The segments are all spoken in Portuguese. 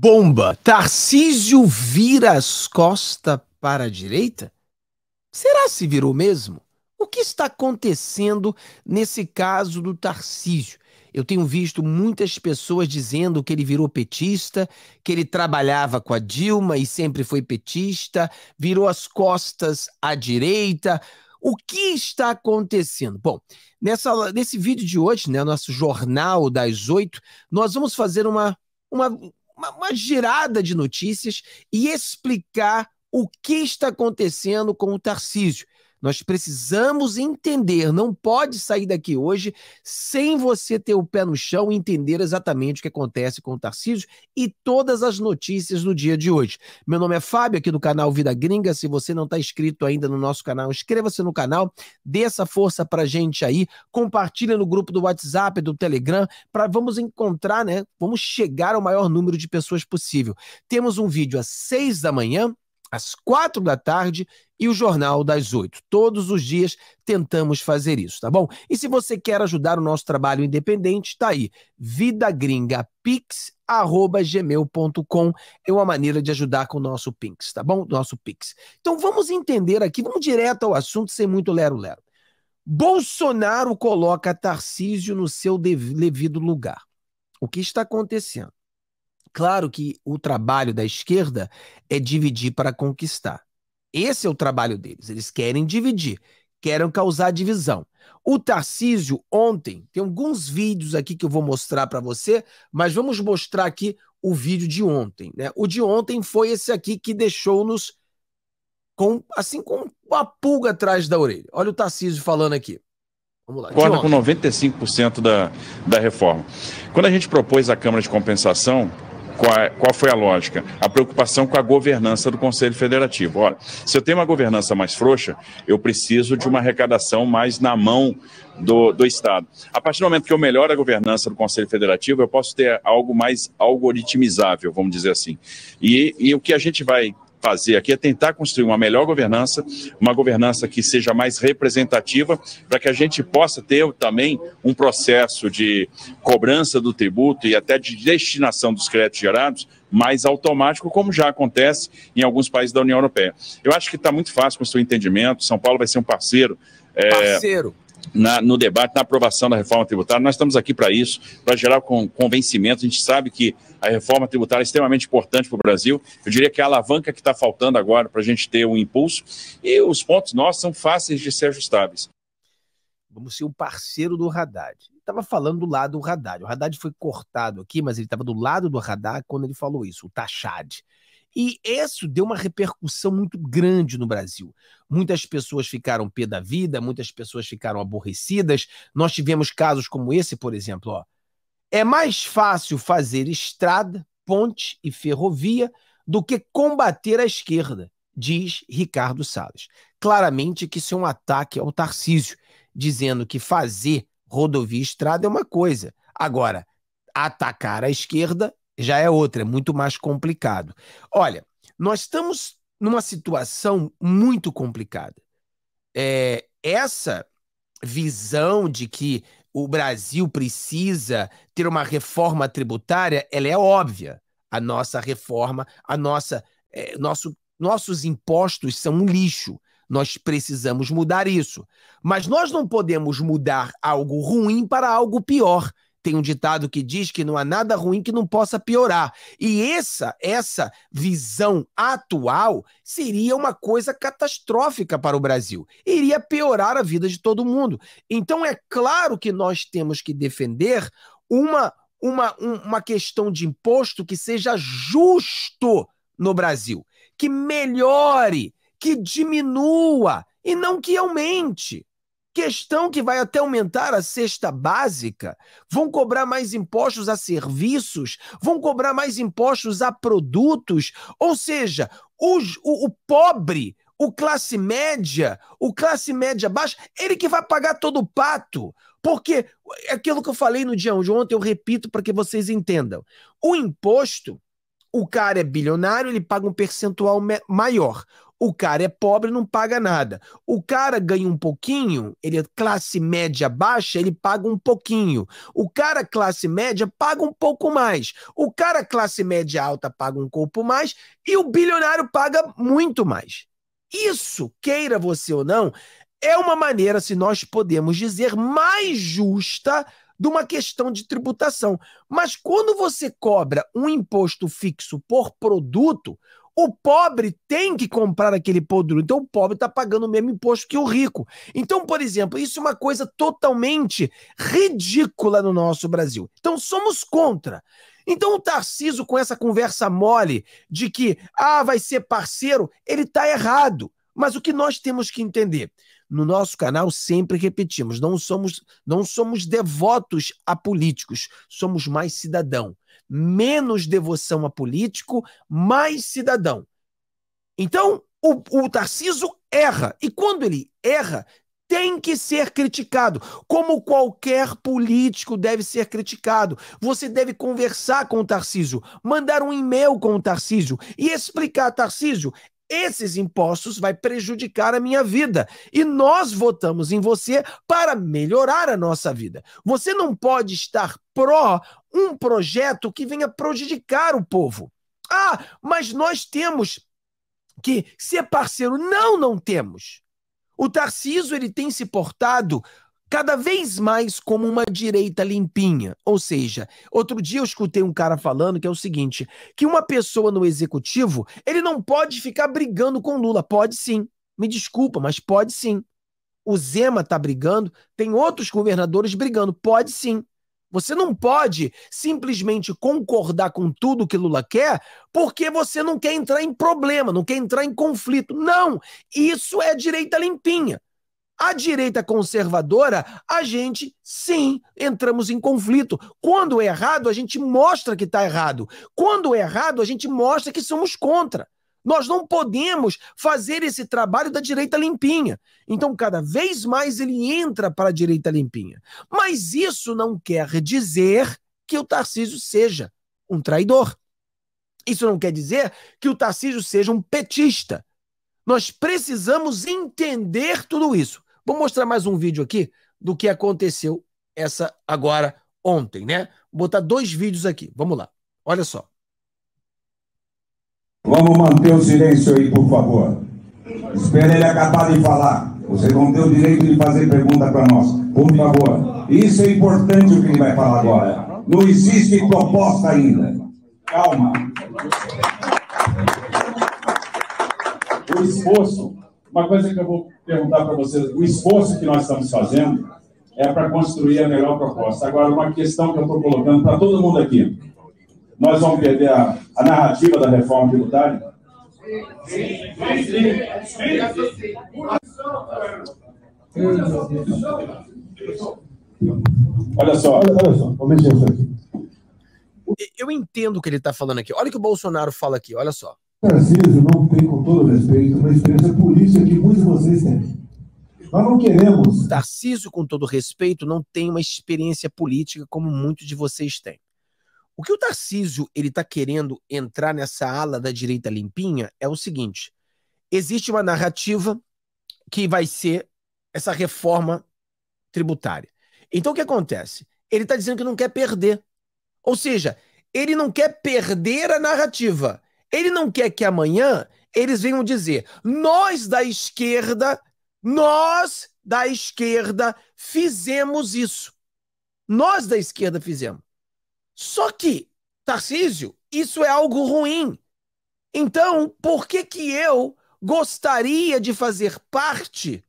Bomba! Tarcísio vira as costas para a direita? Será se virou mesmo? O que está acontecendo nesse caso do Tarcísio? Eu tenho visto muitas pessoas dizendo que ele virou petista, que ele trabalhava com a Dilma e sempre foi petista, virou as costas à direita. O que está acontecendo? Bom, nessa, nesse vídeo de hoje, né, nosso Jornal das Oito, nós vamos fazer uma uma, uma, uma girada de notícias e explicar o que está acontecendo com o Tarcísio. Nós precisamos entender, não pode sair daqui hoje sem você ter o pé no chão e entender exatamente o que acontece com o Tarcísio e todas as notícias do dia de hoje. Meu nome é Fábio, aqui do canal Vida Gringa. Se você não está inscrito ainda no nosso canal, inscreva-se no canal, dê essa força a gente aí, compartilha no grupo do WhatsApp, do Telegram, para vamos encontrar, né? Vamos chegar ao maior número de pessoas possível. Temos um vídeo às seis da manhã às quatro da tarde e o Jornal das Oito. Todos os dias tentamos fazer isso, tá bom? E se você quer ajudar o nosso trabalho independente, tá aí, vidagringapix.gmail.com é uma maneira de ajudar com o nosso Pix, tá bom? Nosso Pix. Então vamos entender aqui, vamos direto ao assunto sem muito lero-lero. Bolsonaro coloca Tarcísio no seu devido lugar. O que está acontecendo? Claro que o trabalho da esquerda é dividir para conquistar. Esse é o trabalho deles. Eles querem dividir, querem causar divisão. O Tarcísio, ontem, tem alguns vídeos aqui que eu vou mostrar para você, mas vamos mostrar aqui o vídeo de ontem. Né? O de ontem foi esse aqui que deixou-nos com assim com a pulga atrás da orelha. Olha o Tarcísio falando aqui. Vamos Concorda com 95% da, da reforma. Quando a gente propôs a Câmara de Compensação, qual, é, qual foi a lógica? A preocupação com a governança do Conselho Federativo. Olha, se eu tenho uma governança mais frouxa, eu preciso de uma arrecadação mais na mão do, do Estado. A partir do momento que eu melhoro a governança do Conselho Federativo, eu posso ter algo mais algoritmizável, vamos dizer assim. E, e o que a gente vai fazer aqui é tentar construir uma melhor governança, uma governança que seja mais representativa, para que a gente possa ter também um processo de cobrança do tributo e até de destinação dos créditos gerados mais automático, como já acontece em alguns países da União Europeia. Eu acho que está muito fácil construir entendimento, São Paulo vai ser um parceiro. É... Parceiro na, no debate, na aprovação da reforma tributária. Nós estamos aqui para isso, para gerar com, convencimento. A gente sabe que a reforma tributária é extremamente importante para o Brasil. Eu diria que é a alavanca que está faltando agora para a gente ter um impulso. E os pontos nossos são fáceis de ser ajustáveis. Vamos ser o um parceiro do Haddad. Estava falando do lado do Haddad. O Haddad foi cortado aqui, mas ele estava do lado do Haddad quando ele falou isso, o Tachad. E isso deu uma repercussão muito grande no Brasil. Muitas pessoas ficaram pé da vida, muitas pessoas ficaram aborrecidas. Nós tivemos casos como esse, por exemplo. Ó. É mais fácil fazer estrada, ponte e ferrovia do que combater a esquerda, diz Ricardo Salles. Claramente que isso é um ataque ao Tarcísio, dizendo que fazer rodovia e estrada é uma coisa. Agora, atacar a esquerda já é outra, é muito mais complicado. Olha, nós estamos numa situação muito complicada. É, essa visão de que o Brasil precisa ter uma reforma tributária, ela é óbvia. A nossa reforma, a nossa, é, nosso, nossos impostos são um lixo. Nós precisamos mudar isso. Mas nós não podemos mudar algo ruim para algo pior. Tem um ditado que diz que não há nada ruim que não possa piorar. E essa, essa visão atual seria uma coisa catastrófica para o Brasil. Iria piorar a vida de todo mundo. Então é claro que nós temos que defender uma uma, um, uma questão de imposto que seja justo no Brasil, que melhore, que diminua e não que aumente. Questão que vai até aumentar a cesta básica. Vão cobrar mais impostos a serviços, vão cobrar mais impostos a produtos. Ou seja, os, o, o pobre, o classe média, o classe média baixa, ele que vai pagar todo o pato. Porque é aquilo que eu falei no dia de ontem, eu repito para que vocês entendam. O imposto o cara é bilionário, ele paga um percentual maior. O cara é pobre, não paga nada. O cara ganha um pouquinho, ele é classe média baixa, ele paga um pouquinho. O cara classe média paga um pouco mais. O cara classe média alta paga um pouco mais e o bilionário paga muito mais. Isso, queira você ou não, é uma maneira, se nós podemos dizer, mais justa de uma questão de tributação. Mas quando você cobra um imposto fixo por produto, o pobre tem que comprar aquele produto. Então, o pobre está pagando o mesmo imposto que o rico. Então, por exemplo, isso é uma coisa totalmente ridícula no nosso Brasil. Então, somos contra. Então, o Tarciso, com essa conversa mole de que ah, vai ser parceiro, ele está errado. Mas o que nós temos que entender? No nosso canal sempre repetimos, não somos não somos devotos a políticos, somos mais cidadão. Menos devoção a político, mais cidadão. Então, o, o Tarciso erra. E quando ele erra, tem que ser criticado, como qualquer político deve ser criticado. Você deve conversar com o Tarcísio, mandar um e-mail com o Tarcísio e explicar: Tarcísio, esses impostos vai prejudicar a minha vida. E nós votamos em você para melhorar a nossa vida. Você não pode estar pró um projeto que venha prejudicar o povo. Ah, mas nós temos que ser parceiro. Não, não temos. O Tarciso ele tem se portado cada vez mais como uma direita limpinha. Ou seja, outro dia eu escutei um cara falando que é o seguinte: que uma pessoa no executivo, ele não pode ficar brigando com Lula. Pode sim. Me desculpa, mas pode sim. O Zema tá brigando, tem outros governadores brigando. Pode sim. Você não pode simplesmente concordar com tudo que Lula quer porque você não quer entrar em problema, não quer entrar em conflito. Não! Isso é direita limpinha. A direita conservadora, a gente sim entramos em conflito. Quando é errado, a gente mostra que está errado. Quando é errado, a gente mostra que somos contra. Nós não podemos fazer esse trabalho da direita limpinha. Então, cada vez mais ele entra para a direita limpinha. Mas isso não quer dizer que o Tarcísio seja um traidor. Isso não quer dizer que o Tarcísio seja um petista. Nós precisamos entender tudo isso. Vou mostrar mais um vídeo aqui do que aconteceu essa agora ontem, né? Vou botar dois vídeos aqui. Vamos lá. Olha só. Vamos manter o silêncio aí, por favor. Espera ele acabar de falar. Você não tem o direito de fazer pergunta para nós. Por favor. Isso é importante o que ele vai falar agora. Não existe proposta ainda. Calma. O esforço uma coisa que eu vou perguntar para vocês, o esforço que nós estamos fazendo é para construir a melhor proposta. Agora, uma questão que eu estou colocando para todo mundo aqui. Nós vamos perder a, a narrativa da reforma tributária? Sim, sim, sim. Olha só, olha só, vou mexer isso aqui. Eu entendo o que ele está falando aqui. Olha o que o Bolsonaro fala aqui, olha só. Tarcísio não tem, com todo respeito, uma experiência é política que muitos de vocês têm. Nós não queremos. Tarcísio, com todo respeito, não tem uma experiência política como muitos de vocês têm. O que o Tarcísio ele está querendo entrar nessa ala da direita limpinha é o seguinte: existe uma narrativa que vai ser essa reforma tributária. Então o que acontece? Ele está dizendo que não quer perder. Ou seja, ele não quer perder a narrativa ele não quer que amanhã eles venham dizer: nós da esquerda, nós da esquerda fizemos isso. Nós da esquerda fizemos. Só que, Tarcísio, isso é algo ruim. Então, por que que eu gostaria de fazer parte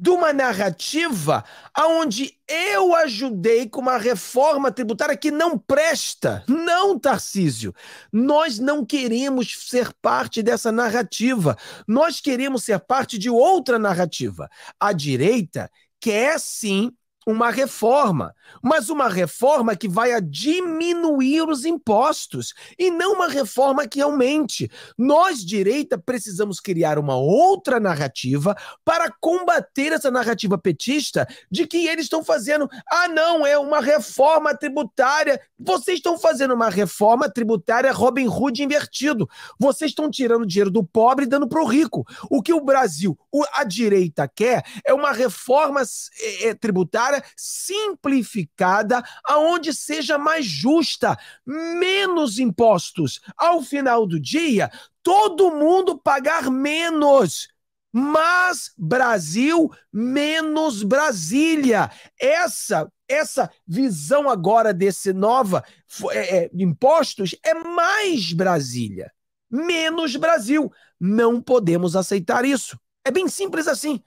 de uma narrativa aonde eu ajudei com uma reforma tributária que não presta. Não, Tarcísio. Nós não queremos ser parte dessa narrativa. Nós queremos ser parte de outra narrativa. A direita quer sim uma reforma, mas uma reforma que vai diminuir os impostos e não uma reforma que aumente. Nós, direita, precisamos criar uma outra narrativa para combater essa narrativa petista de que eles estão fazendo, ah, não, é uma reforma tributária. Vocês estão fazendo uma reforma tributária Robin Hood invertido. Vocês estão tirando dinheiro do pobre e dando para o rico. O que o Brasil, a direita quer é uma reforma é, é, tributária tributária simplificada, aonde seja mais justa, menos impostos. Ao final do dia, todo mundo pagar menos. Mas Brasil menos Brasília. Essa essa visão agora desse nova é, é, impostos é mais Brasília, menos Brasil. Não podemos aceitar isso. É bem simples assim.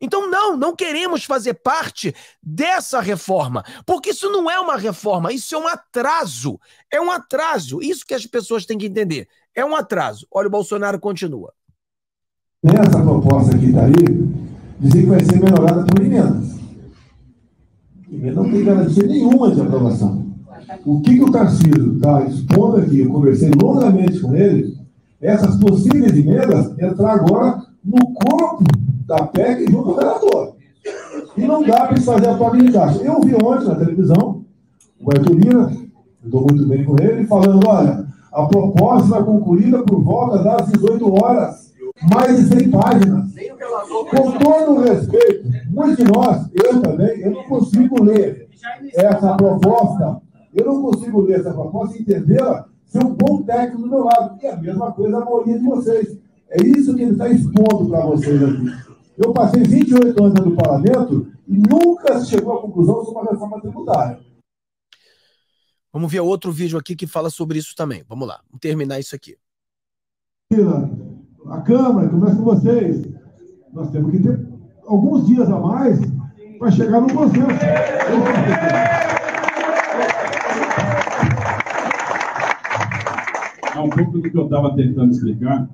Então, não, não queremos fazer parte dessa reforma, porque isso não é uma reforma, isso é um atraso. É um atraso. Isso que as pessoas têm que entender. É um atraso. Olha, o Bolsonaro continua. Nessa proposta que está aí, dizem que vai ser melhorada por emendas. Emenda não tem garantia nenhuma de aprovação. O que, que o Tarcísio está expondo aqui, eu conversei longamente com ele, essas possíveis emendas entrar agora no corpo da PEC junto com o relator. E não dá para se fazer a toca de caixa. Eu vi ontem na televisão o Eturina, estou muito bem com ele, falando: olha, a proposta vai concluída por volta das 18 horas, mais de 100 páginas. Com todo o respeito, muitos de nós, eu também, eu não consigo ler essa proposta, eu não consigo ler essa proposta e entendê-la ser um bom técnico do meu lado. E é a mesma coisa a maioria de vocês. É isso que ele está expondo para vocês aqui. Eu passei 28 anos no parlamento e nunca se chegou à conclusão sobre uma reforma tributária. Vamos ver outro vídeo aqui que fala sobre isso também. Vamos lá, vamos terminar isso aqui. A Câmara, começa com vocês. Nós temos que ter alguns dias a mais para chegar no consenso. É um pouco do que eu estava tentando explicar.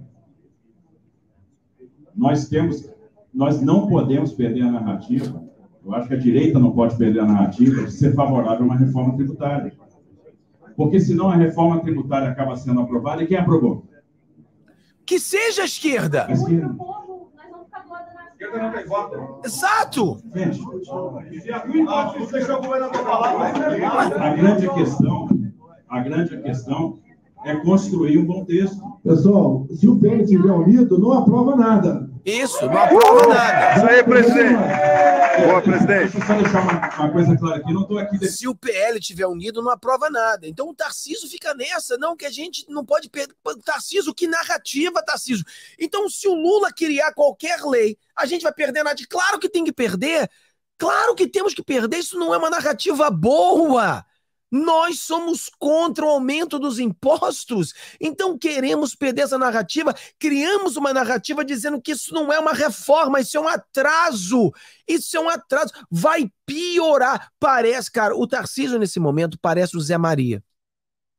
Nós temos nós não podemos perder a narrativa, eu acho que a direita não pode perder a narrativa de ser favorável a uma reforma tributária. Porque senão a reforma tributária acaba sendo aprovada e quem aprovou? Que seja a esquerda! A esquerda. Exato! a grande questão, a grande questão é construir um bom texto. Pessoal, se o Pérez tiver unido, não aprova nada. Isso, não aprova nada. Isso aí, presidente. Boa, presidente. Deixa eu só deixar uma, coisa clara aqui. Não tô aqui Se o PL tiver unido, não aprova nada. Então o Tarciso fica nessa. Não, que a gente não pode perder. Tarciso, que narrativa, Tarciso. Então, se o Lula criar qualquer lei, a gente vai perder nada. Claro que tem que perder. Claro que temos que perder. Isso não é uma narrativa boa. Nós somos contra o aumento dos impostos. Então queremos perder essa narrativa, criamos uma narrativa dizendo que isso não é uma reforma, isso é um atraso. Isso é um atraso, vai piorar. Parece, cara, o Tarcísio nesse momento parece o Zé Maria.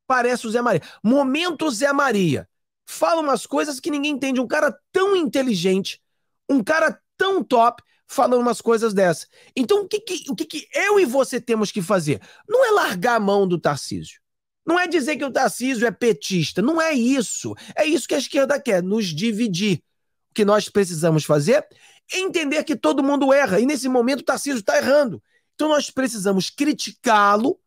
Parece o Zé Maria. Momento Zé Maria. Fala umas coisas que ninguém entende. Um cara tão inteligente, um cara tão top, falando umas coisas dessas. Então, o que, que o que, que, eu e você temos que fazer? Não é largar a mão do Tarcísio. Não é dizer que o Tarcísio é petista. Não é isso. É isso que a esquerda quer, nos dividir. O que nós precisamos fazer é entender que todo mundo erra. E nesse momento o Tarcísio está errando. Então nós precisamos criticá-lo,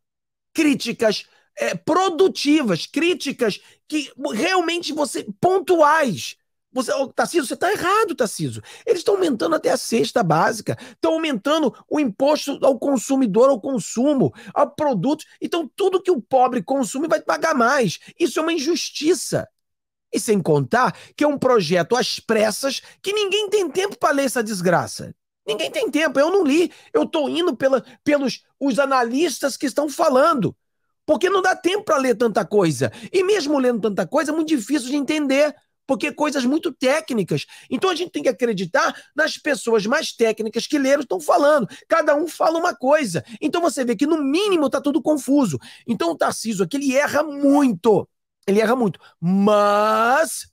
críticas é, produtivas, críticas que realmente você pontuais você, oh, Tarciso, você está errado, Tarciso. Eles estão aumentando até a cesta básica, estão aumentando o imposto ao consumidor, ao consumo, ao produto. Então, tudo que o pobre consome vai pagar mais. Isso é uma injustiça. E sem contar que é um projeto às pressas que ninguém tem tempo para ler essa desgraça. Ninguém tem tempo, eu não li. Eu estou indo pela, pelos os analistas que estão falando. Porque não dá tempo para ler tanta coisa. E mesmo lendo tanta coisa, é muito difícil de entender porque coisas muito técnicas. Então a gente tem que acreditar nas pessoas mais técnicas que leram estão falando. Cada um fala uma coisa. Então você vê que no mínimo tá tudo confuso. Então o Tarciso aqui ele erra muito. Ele erra muito. Mas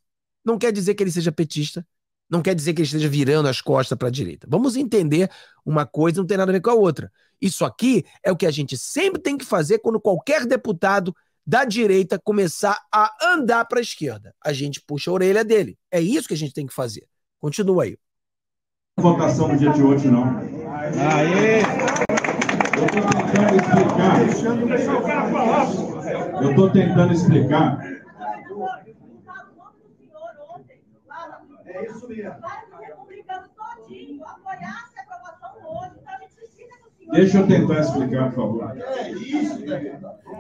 não quer dizer que ele seja petista. Não quer dizer que ele esteja virando as costas para a direita. Vamos entender uma coisa não tem nada a ver com a outra. Isso aqui é o que a gente sempre tem que fazer quando qualquer deputado da direita começar a andar para a esquerda. A gente puxa a orelha dele. É isso que a gente tem que fazer. Continua aí. Votação no dia de hoje, não. Aê! Eu estou tentando explicar. Eu estou tentando explicar. É isso mesmo. Deixa eu tentar explicar, por favor. É isso,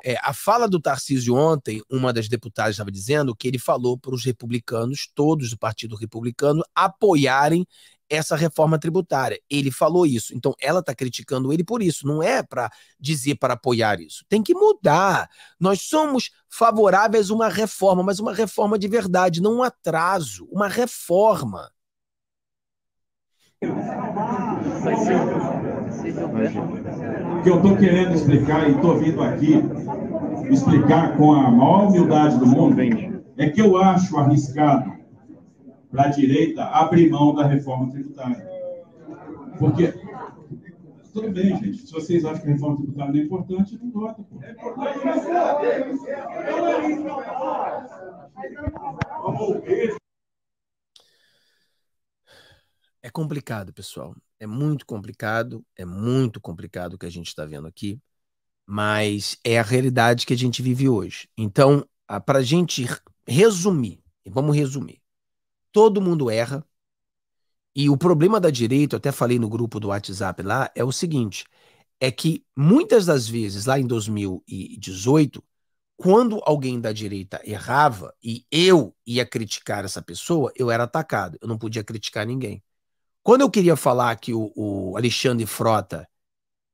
é, a fala do Tarcísio ontem, uma das deputadas estava dizendo que ele falou para os republicanos, todos do Partido Republicano, apoiarem essa reforma tributária. Ele falou isso. Então, ela está criticando ele por isso. Não é para dizer para apoiar isso. Tem que mudar. Nós somos favoráveis a uma reforma, mas uma reforma de verdade, não um atraso, uma reforma. Vai ser o que eu estou querendo explicar e estou vindo aqui explicar com a maior humildade do mundo é que eu acho arriscado para a direita abrir mão da reforma tributária. Porque tudo bem, gente. Se vocês acham que a reforma tributária não é importante, não vota. É importante, é é complicado, pessoal. É muito complicado, é muito complicado o que a gente está vendo aqui, mas é a realidade que a gente vive hoje. Então, para a gente resumir, vamos resumir: todo mundo erra, e o problema da direita, eu até falei no grupo do WhatsApp lá, é o seguinte: é que muitas das vezes, lá em 2018, quando alguém da direita errava e eu ia criticar essa pessoa, eu era atacado, eu não podia criticar ninguém. Quando eu queria falar que o, o Alexandre Frota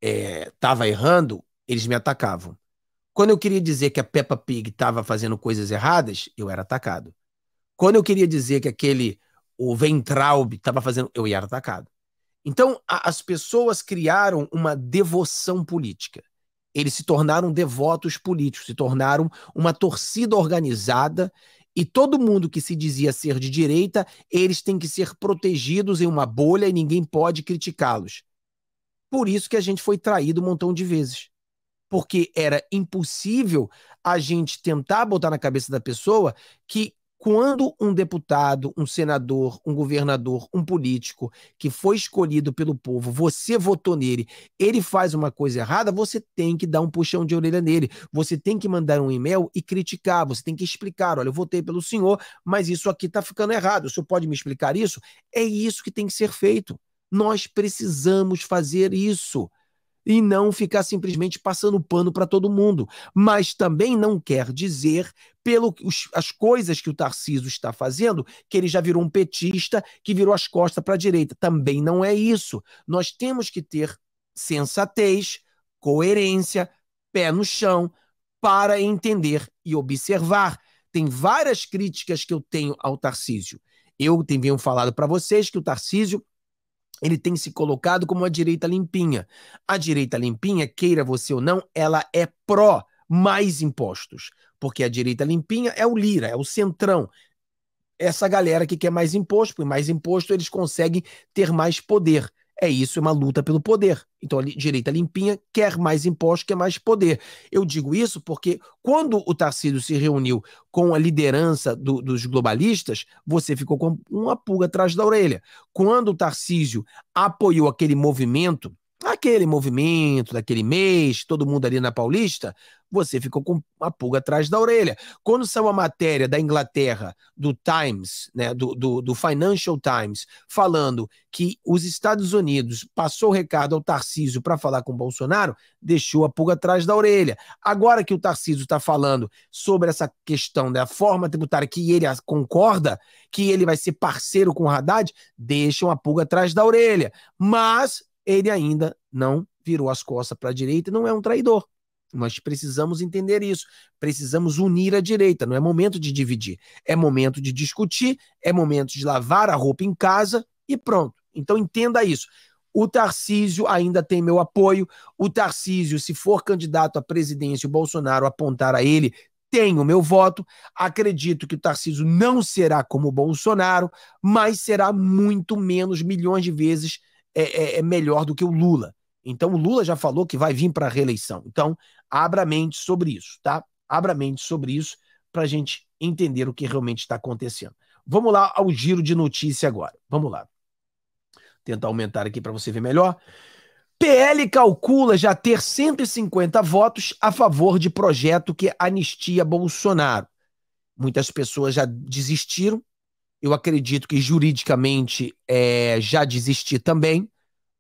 estava é, errando, eles me atacavam. Quando eu queria dizer que a Peppa Pig estava fazendo coisas erradas, eu era atacado. Quando eu queria dizer que aquele o Ventraub estava fazendo, eu era atacado. Então, a, as pessoas criaram uma devoção política. Eles se tornaram devotos políticos, se tornaram uma torcida organizada e todo mundo que se dizia ser de direita, eles têm que ser protegidos em uma bolha e ninguém pode criticá-los. Por isso que a gente foi traído um montão de vezes. Porque era impossível a gente tentar botar na cabeça da pessoa que quando um deputado, um senador, um governador, um político que foi escolhido pelo povo, você votou nele, ele faz uma coisa errada, você tem que dar um puxão de orelha nele. Você tem que mandar um e-mail e criticar, você tem que explicar: olha, eu votei pelo senhor, mas isso aqui está ficando errado. O senhor pode me explicar isso? É isso que tem que ser feito. Nós precisamos fazer isso e não ficar simplesmente passando pano para todo mundo. Mas também não quer dizer, pelo as coisas que o Tarcísio está fazendo, que ele já virou um petista, que virou as costas para a direita. Também não é isso. Nós temos que ter sensatez, coerência, pé no chão, para entender e observar. Tem várias críticas que eu tenho ao Tarcísio. Eu tenho falado para vocês que o Tarcísio ele tem se colocado como a direita limpinha. A direita limpinha, queira você ou não, ela é pró mais impostos, porque a direita limpinha é o Lira, é o centrão. Essa galera que quer mais imposto, e mais imposto eles conseguem ter mais poder. É isso, é uma luta pelo poder. Então a direita limpinha quer mais impostos, quer mais poder. Eu digo isso porque quando o Tarcísio se reuniu com a liderança do, dos globalistas, você ficou com uma pulga atrás da orelha. Quando o Tarcísio apoiou aquele movimento aquele movimento daquele mês, todo mundo ali na Paulista, você ficou com uma pulga atrás da orelha. Quando saiu a matéria da Inglaterra, do Times, né, do, do, do Financial Times, falando que os Estados Unidos passou o recado ao Tarcísio para falar com o Bolsonaro, deixou a pulga atrás da orelha. Agora que o Tarcísio está falando sobre essa questão da forma tributária que ele concorda, que ele vai ser parceiro com o Haddad, deixam a pulga atrás da orelha. Mas ele ainda não virou as costas para a direita e não é um traidor. Nós precisamos entender isso. Precisamos unir a direita. Não é momento de dividir. É momento de discutir, é momento de lavar a roupa em casa e pronto. Então entenda isso. O Tarcísio ainda tem meu apoio. O Tarcísio, se for candidato à presidência, o Bolsonaro apontar a ele, tem o meu voto. Acredito que o Tarcísio não será como o Bolsonaro, mas será muito menos milhões de vezes é, é, é melhor do que o Lula. Então, o Lula já falou que vai vir para a reeleição. Então, abra a mente sobre isso, tá? Abra a mente sobre isso para a gente entender o que realmente está acontecendo. Vamos lá ao giro de notícia agora. Vamos lá. Tentar aumentar aqui para você ver melhor. PL calcula já ter 150 votos a favor de projeto que anistia Bolsonaro. Muitas pessoas já desistiram eu acredito que juridicamente é, já desisti também,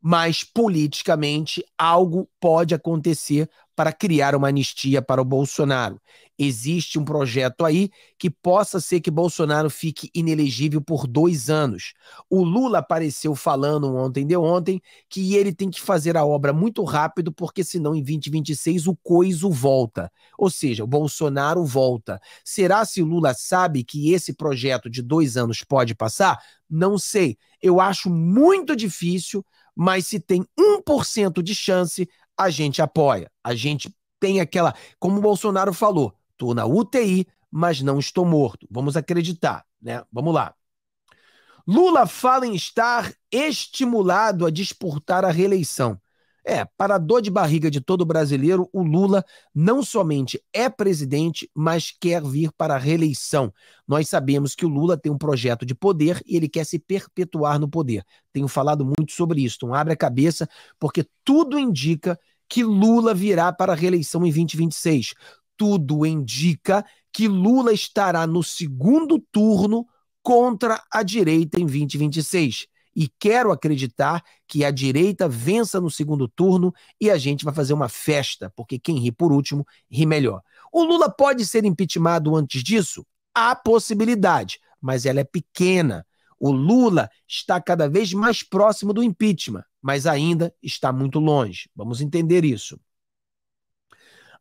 mas politicamente algo pode acontecer para criar uma anistia para o Bolsonaro. Existe um projeto aí que possa ser que Bolsonaro fique inelegível por dois anos. O Lula apareceu falando ontem de ontem que ele tem que fazer a obra muito rápido, porque senão em 2026 o coiso volta. Ou seja, o Bolsonaro volta. Será se o Lula sabe que esse projeto de dois anos pode passar? Não sei. Eu acho muito difícil mas se tem 1% de chance, a gente apoia, a gente tem aquela. Como o Bolsonaro falou, estou na UTI, mas não estou morto. Vamos acreditar, né? Vamos lá. Lula fala em estar estimulado a disputar a reeleição. É, para a dor de barriga de todo brasileiro, o Lula não somente é presidente, mas quer vir para a reeleição. Nós sabemos que o Lula tem um projeto de poder e ele quer se perpetuar no poder. Tenho falado muito sobre isso. Então, abre a cabeça, porque tudo indica que Lula virá para a reeleição em 2026. Tudo indica que Lula estará no segundo turno contra a direita em 2026. E quero acreditar que a direita vença no segundo turno e a gente vai fazer uma festa, porque quem ri por último ri melhor. O Lula pode ser impeachmentado antes disso? Há possibilidade, mas ela é pequena. O Lula está cada vez mais próximo do impeachment mas ainda está muito longe. Vamos entender isso.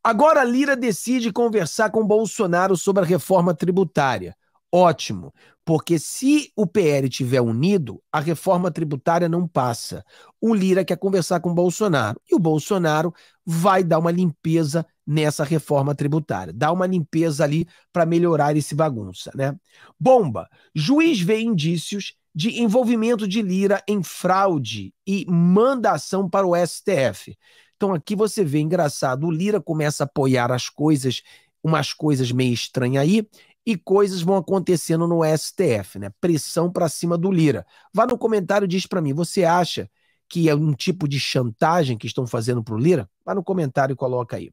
Agora Lira decide conversar com Bolsonaro sobre a reforma tributária. Ótimo, porque se o PL tiver unido, a reforma tributária não passa. O Lira quer conversar com Bolsonaro e o Bolsonaro vai dar uma limpeza nessa reforma tributária, dar uma limpeza ali para melhorar esse bagunça, né? Bomba. Juiz vê indícios de envolvimento de Lira em fraude e mandação para o STF. Então aqui você vê, engraçado, o Lira começa a apoiar as coisas, umas coisas meio estranhas aí, e coisas vão acontecendo no STF, né? Pressão para cima do Lira. Vá no comentário e diz para mim, você acha que é um tipo de chantagem que estão fazendo para o Lira? Vá no comentário e coloca aí.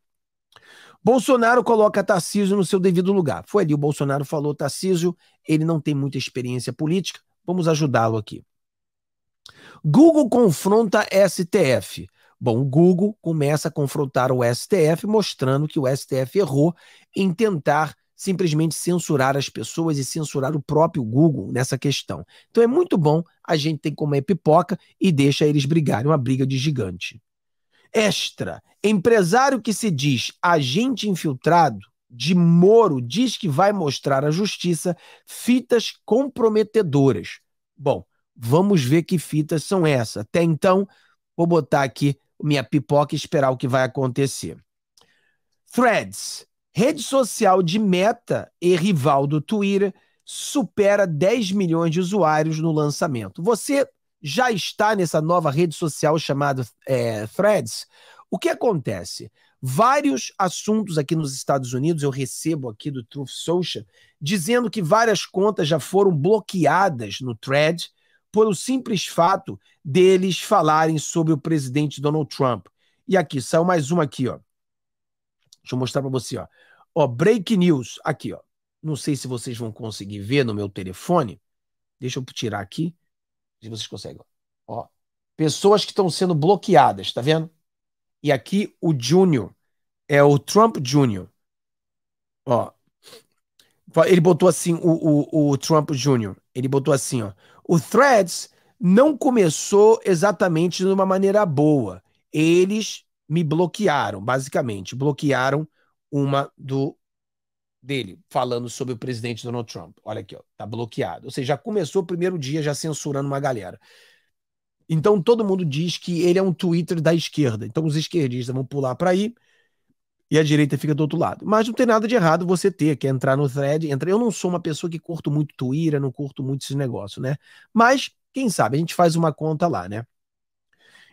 Bolsonaro coloca Tarcísio no seu devido lugar. Foi ali o Bolsonaro falou, Tarcísio, ele não tem muita experiência política, Vamos ajudá-lo aqui. Google confronta STF. Bom, o Google começa a confrontar o STF, mostrando que o STF errou em tentar simplesmente censurar as pessoas e censurar o próprio Google nessa questão. Então é muito bom a gente tem como é pipoca e deixa eles brigarem, uma briga de gigante. Extra, empresário que se diz agente infiltrado de Moro diz que vai mostrar à justiça fitas comprometedoras. Bom, vamos ver que fitas são essas. Até então, vou botar aqui minha pipoca e esperar o que vai acontecer. Threads, rede social de Meta e rival do Twitter, supera 10 milhões de usuários no lançamento. Você já está nessa nova rede social chamada é, Threads? O que acontece? vários assuntos aqui nos Estados Unidos, eu recebo aqui do Truth Social, dizendo que várias contas já foram bloqueadas no thread pelo simples fato deles falarem sobre o presidente Donald Trump. E aqui, saiu mais uma aqui, ó. Deixa eu mostrar para você, ó. Ó, break news, aqui, ó. Não sei se vocês vão conseguir ver no meu telefone. Deixa eu tirar aqui, se vocês conseguem. Ó, pessoas que estão sendo bloqueadas, tá vendo? E aqui o Júnior é o Trump Jr. Ó. Ele botou assim, o, o, o Trump Jr. Ele botou assim, ó. O Threads não começou exatamente de uma maneira boa. Eles me bloquearam, basicamente. Bloquearam uma do dele falando sobre o presidente Donald Trump. Olha aqui, ó, tá bloqueado. Ou seja, já começou o primeiro dia já censurando uma galera. Então todo mundo diz que ele é um Twitter da esquerda. Então os esquerdistas vão pular para aí e a direita fica do outro lado. Mas não tem nada de errado você ter que entrar no thread, entra. Eu não sou uma pessoa que curto muito Twitter, não curto muito esse negócio, né? Mas quem sabe a gente faz uma conta lá, né?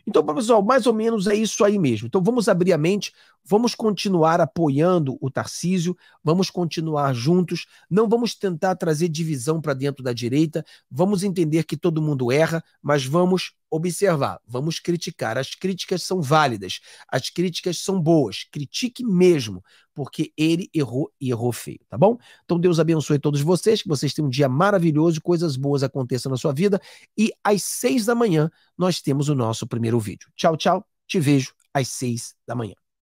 Então, pessoal, mais ou menos é isso aí mesmo. Então, vamos abrir a mente Vamos continuar apoiando o Tarcísio, vamos continuar juntos, não vamos tentar trazer divisão para dentro da direita, vamos entender que todo mundo erra, mas vamos observar, vamos criticar. As críticas são válidas, as críticas são boas, critique mesmo, porque ele errou e errou feio, tá bom? Então Deus abençoe todos vocês, que vocês tenham um dia maravilhoso, coisas boas aconteçam na sua vida e às seis da manhã nós temos o nosso primeiro vídeo. Tchau, tchau, te vejo às seis da manhã.